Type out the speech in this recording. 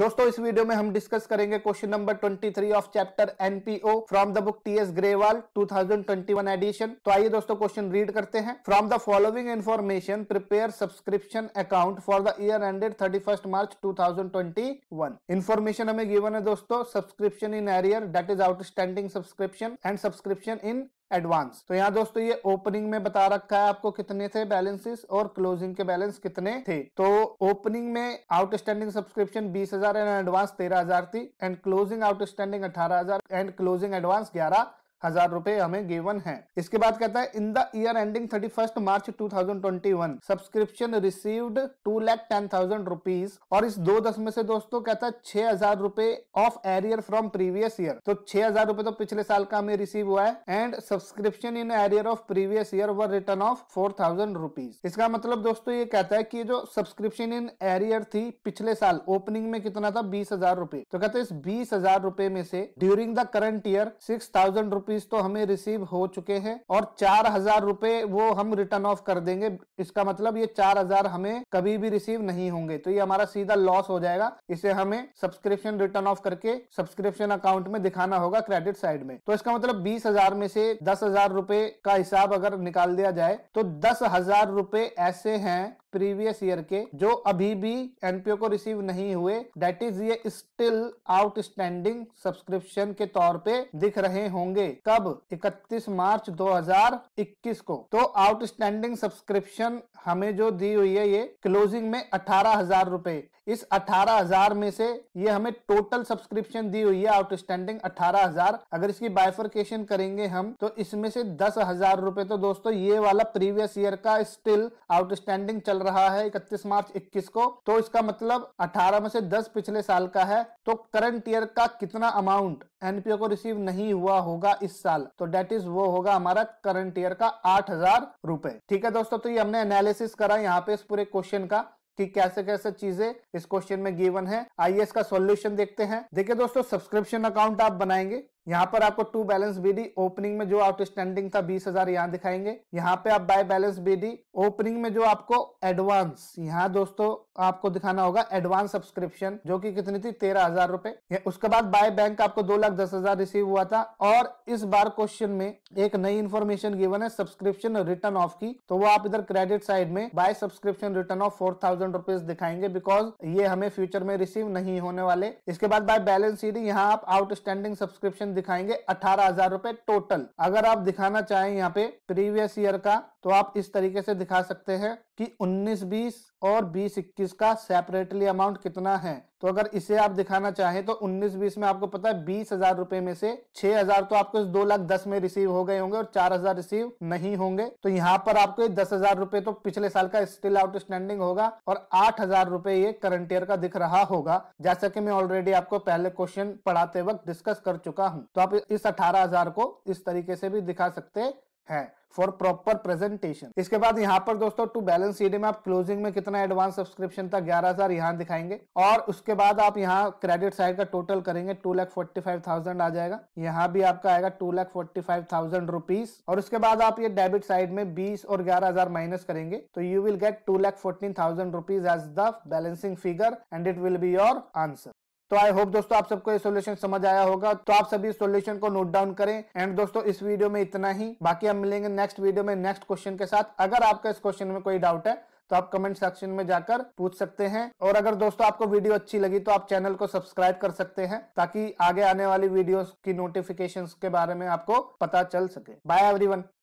दोस्तों इस वीडियो में हम डिस्कस करेंगे question number 23 of chapter NPO from the book TS Grewal 2021 edition तो आइए दोस्तों क्वेश्चन रीड करते हैं from the following information prepare subscription account for the year ended 31 March 2021 information हमें गिवन है दोस्तों subscription in arrear that is outstanding subscription and subscription in advance तो यहाँ दोस्तों ये ओपनिंग में बता रखा है आपको कितने थे बैलेंसेस और क्लोजिंग के बैलेंस कितने थे तो ओपनिंग में आउटस्टैंडिंग सब्सक्रिप्शन बीस हजार एंड एडवांस तेरह हजार थी एंड क्लोजिंग आउटस्टैंडिंग अठारह हजार एंड क्लोजिंग एडवांस ग्यारह हजार रुपए हमें गिवन है इसके बाद कहता है in the year ending thirty first March two thousand twenty one subscription received two lakh ten thousand rupees और इस दो दस में से दोस्तों कहता है छह हजार रुपए of arrear from previous year तो छह हजार रुपए तो पिछले साल का हमें रिसीव हुआ है and subscription in arrear of previous year व written off four thousand rupees इसका मतलब दोस्तों ये कहता है की जो सब्सक्रिप्शन इन एरियर थी पिछले साल ओपनिंग में कितना था बीस हजार रुपए तो कहते हैं इस बीस हजार रुपए में से during the current year six thousand रुपए रुपीज तो हमें रिसीव हो चुके हैं और चार हजार रुपए वो हम रिटर्न ऑफ कर देंगे इसका मतलब ये चार हजार हमें कभी भी रिसीव नहीं होंगे तो ये हमारा सीधा लॉस हो जाएगा इसे हमें सब्सक्रिप्शन रिटर्न ऑफ करके सब्सक्रिप्शन अकाउंट में दिखाना होगा क्रेडिट साइड में तो इसका मतलब बीस हजार में से दस हजार रुपए का हिसाब अगर निकाल दिया जाए तो दस हजार रुपए ऐसे हैं प्रीवियस ईयर के जो अभी भी एनपीओ को रिसीव नहीं हुए दैट इज ये स्टिल आउटस्टैंडिंग सब्सक्रिप्शन के तौर पे दिख रहे होंगे कब 31 मार्च 2021 को तो आउटस्टैंडिंग सब्सक्रिप्शन हमें जो दी हुई है ये क्लोजिंग में अठारह हजार रूपए इस 18,000 में से ये हमें टोटल सब्सक्रिप्शन दी हुई है आउटस्टैंडिंग 18,000 अगर इसकी बाइफरकेशन करेंगे हम तो इसमें से दस हजार रुपए तो दोस्तों ये वाला प्रीवियस ईयर का स्टिल आउटस्टैंडिंग चल रहा है इकतीस मार्च इक्कीस को तो इसका मतलब अठारह में से दस पिछले साल का है तो करंट ईयर का कितना अमाउंट एनपीओ को रिसीव नहीं हुआ होगा इस साल तो डेट इज वो होगा हमारा करंट ईयर का आठ हजार रुपए ठीक है दोस्तों तो ये हमने एनालिसिस करा यहाँ पे इस पूरे क्वेश्चन का कि कैसे कैसे चीजें इस क्वेश्चन में गिवन है आइए इसका सॉल्यूशन देखते हैं देखिए दोस्तों सब्सक्रिप्शन अकाउंट आप बनाएंगे यहाँ पर आपको टू बैलेंस बीडी ओपनिंग में जो आउटस्टैंडिंग था बीस हजार यहाँ दिखाएंगे यहाँ पे आप बाय बैलेंस बीडी ओपनिंग में जो आपको एडवांस यहाँ दोस्तों आपको दिखाना होगा एडवांस सब्सक्रिप्शन जो कि कितनी थी तेरह हजार रूपए उसके बाद बाय बैंक आपको दो लाख दस हजार रिसीव हुआ था और इस बार क्वेश्चन में एक नई इन्फॉर्मेशन गिवन है सब्सक्रिप्शन रिटर्न ऑफ की तो वो आप इधर क्रेडिट साइड में by subscription written off four thousand rupees दिखाएंगे बिकॉज ये हमें फ्यूचर में रिसीव नहीं होने वाले इसके बाद बाय बैलेंस सीडी यहाँ आप आउटस्टैंडिंग सब्सक्रिप्शन दिखाएंगे अठारह हजार रुपए टोटल अगर आप दिखाना चाहें यहाँ पे प्रीवियस ईयर का तो आप इस तरीके से दिखा सकते हैं कि 19 20 और 20 21 का सेपरेटली अमाउंट कितना है तो अगर इसे आप दिखाना चाहें तो 19 20 में आपको पता है बीस हजार रुपए में से छह हजार तो आपको इस दो लाख दस में रिसीव हो गए होंगे और चार हजार रिसीव नहीं होंगे तो यहाँ पर आपको दस हजार रुपए तो पिछले साल का स्टिल आउटस्टैंडिंग होगा और आठ हजार रुपए ये करंट ईयर का दिख रहा होगा जैसा की मैं ऑलरेडी आपको पहले क्वेश्चन पढ़ाते वक्त डिस्कस कर चुका हूँ तो आप इस अठारह को इस तरीके से भी दिखा सकते है फॉर प्रॉपर प्रेजेंटेशन इसके बाद यहाँ पर दोस्तों टू बैलेंस सीडी में आप क्लोजिंग में कितना एडवांस सब्सक्रिप्शन था ग्यारह हजार यहाँ दिखाएंगे और उसके बाद आप यहाँ क्रेडिट साइड का टोटल करेंगे two lakh forty five thousand आ जाएगा यहाँ भी आपका आएगा two lakh forty five thousand rupees और उसके बाद आप ये डेबिट साइड में बीस और ग्यारह हजार माइनस करेंगे तो you will get two lakh fourteen thousand rupees as the balancing figure and it will be your answer तो आई होप दोस्तों आप सबको ये सोल्यूशन समझ आया होगा तो आप सभी सोल्यूशन को नोट डाउन करें एंड दोस्तों इस वीडियो में इतना ही बाकी हम मिलेंगे नेक्स्ट वीडियो में नेक्स्ट क्वेश्चन के साथ अगर आपका इस क्वेश्चन में कोई डाउट है तो आप कमेंट सेक्शन में जाकर पूछ सकते हैं और अगर दोस्तों आपको वीडियो अच्छी लगी तो आप चैनल को सब्सक्राइब कर सकते हैं ताकि आगे आने वाली वीडियोस की नोटिफिकेशंस के बारे में आपको पता चल सके बाय एवरीवन